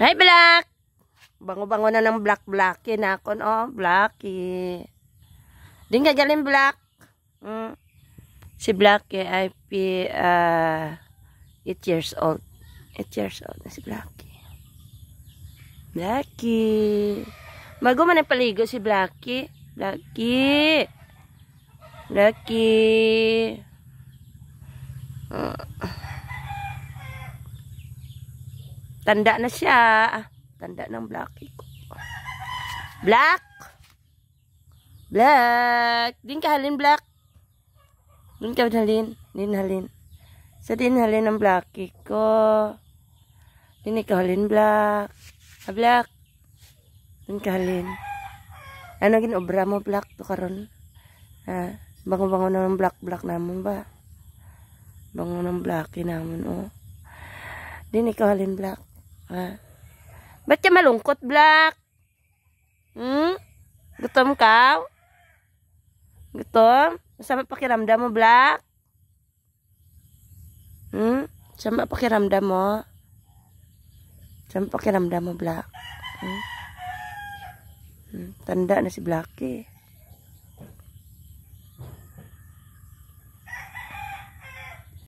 Hi, Black! Bango-bango na ng black-black. Kinakon, ah. oh, Blackie. Eh. Din galing Black. Mm. Si Blackie eh, ay pi, uh, ah, 8 years old. 8 years old na si Blacky. Eh. Blacky. Bago man ang paligo si Blacky. Blacky. Blacky. Uh. Ah. Tanda na siya. Tanda ng Blacky ko. Black! Black! Din ka halin, Black! Din ka halin. Din halin. Sa din halin ng Blacky ko. Din ka halin, Black. Ha, ah, Black. Din ka halin. Ano ginobra mo, Black, to karon? Ha? Bango-bango naman black-black naman ba? Bango ng Blacky naman, oh. Din ikaw halin, Black. Ah. Ba't ka malungkot, Black? Hmm? Gutom ka? Gutom? Sama pakiramdam mo, Black? Hmm? Sama pakiramdam mo? Sama pakiramdam mo, Black? Hmm? Hmm? Tanda na si Black eh.